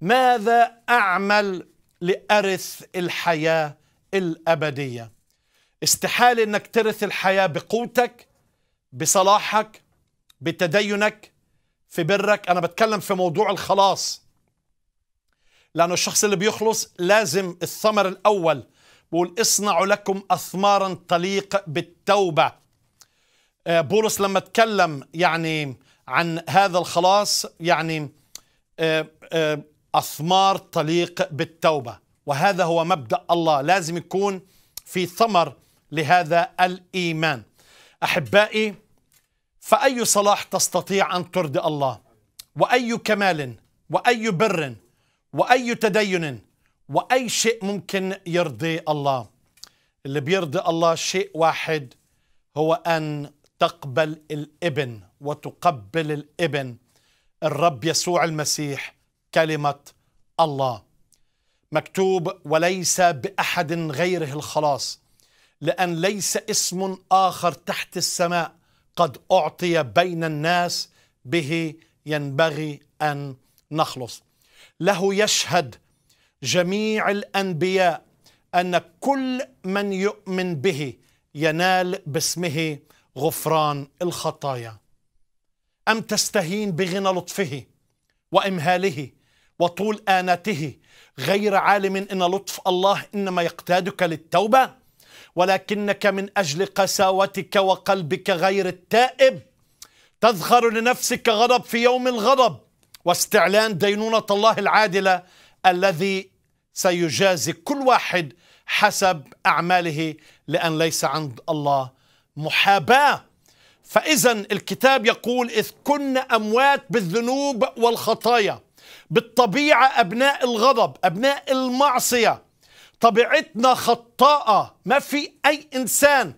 ماذا أعمل لأرث الحياة الأبدية استحالة أنك ترث الحياة بقوتك بصلاحك بتدينك في برك أنا بتكلم في موضوع الخلاص لأنه الشخص اللي بيخلص لازم الثمر الأول بقول اصنعوا لكم أثمارا تليق بالتوبة آه، بولس لما تكلم يعني عن هذا الخلاص يعني آه، آه، أثمار تليق بالتوبة وهذا هو مبدأ الله لازم يكون في ثمر لهذا الإيمان أحبائي فأي صلاح تستطيع أن ترضي الله وأي كمال وأي بر وأي تدين وأي شيء ممكن يرضي الله اللي بيرضي الله شيء واحد هو أن تقبل الابن وتقبل الابن الرب يسوع المسيح كلمة الله مكتوب وليس بأحد غيره الخلاص لأن ليس اسم آخر تحت السماء قد أعطي بين الناس به ينبغي أن نخلص له يشهد جميع الأنبياء أن كل من يؤمن به ينال باسمه غفران الخطايا أم تستهين بغنى لطفه وإمهاله وطول آنته غير عالم إن لطف الله إنما يقتادك للتوبة ولكنك من أجل قساوتك وقلبك غير التائب تذخر لنفسك غضب في يوم الغضب واستعلان دينونة الله العادلة الذي سيجازي كل واحد حسب أعماله لأن ليس عند الله محاباه فإذا الكتاب يقول إذ كنا أموات بالذنوب والخطايا بالطبيعة أبناء الغضب أبناء المعصية طبيعتنا خطاءة ما في أي إنسان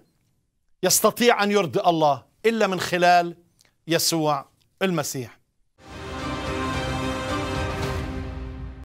يستطيع أن يرضي الله إلا من خلال يسوع المسيح